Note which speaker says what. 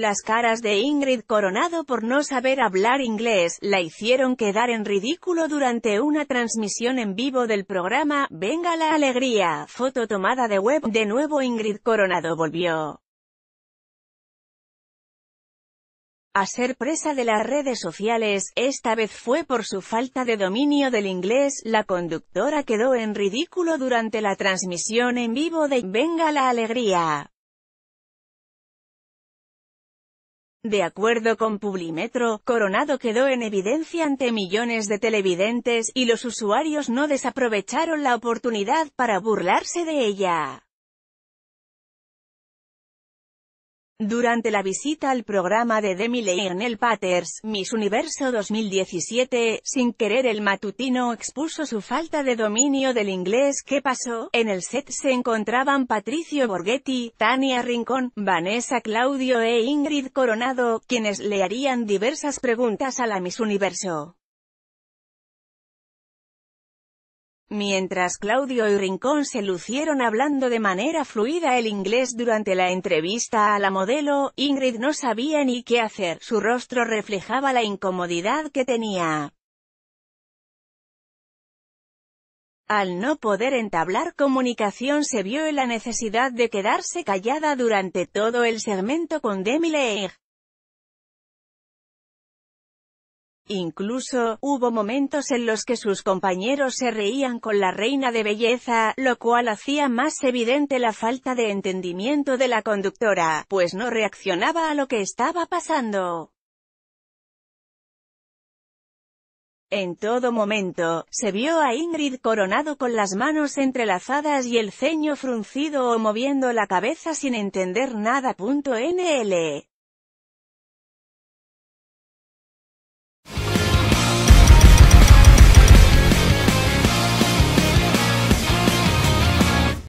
Speaker 1: Las caras de Ingrid Coronado por no saber hablar inglés, la hicieron quedar en ridículo durante una transmisión en vivo del programa, Venga la Alegría, foto tomada de web, de nuevo Ingrid Coronado volvió a ser presa de las redes sociales, esta vez fue por su falta de dominio del inglés, la conductora quedó en ridículo durante la transmisión en vivo de Venga la Alegría. De acuerdo con Publimetro, Coronado quedó en evidencia ante millones de televidentes, y los usuarios no desaprovecharon la oportunidad para burlarse de ella. Durante la visita al programa de Demi el Paters, Miss Universo 2017, sin querer el matutino expuso su falta de dominio del inglés ¿Qué pasó? En el set se encontraban Patricio Borghetti, Tania Rincón, Vanessa Claudio e Ingrid Coronado, quienes le harían diversas preguntas a la Miss Universo. Mientras Claudio y Rincón se lucieron hablando de manera fluida el inglés durante la entrevista a la modelo, Ingrid no sabía ni qué hacer, su rostro reflejaba la incomodidad que tenía. Al no poder entablar comunicación se vio en la necesidad de quedarse callada durante todo el segmento con Demi Leigh. Incluso, hubo momentos en los que sus compañeros se reían con la reina de belleza, lo cual hacía más evidente la falta de entendimiento de la conductora, pues no reaccionaba a lo que estaba pasando. En todo momento, se vio a Ingrid Coronado con las manos entrelazadas y el ceño fruncido o moviendo la cabeza sin entender nada. NL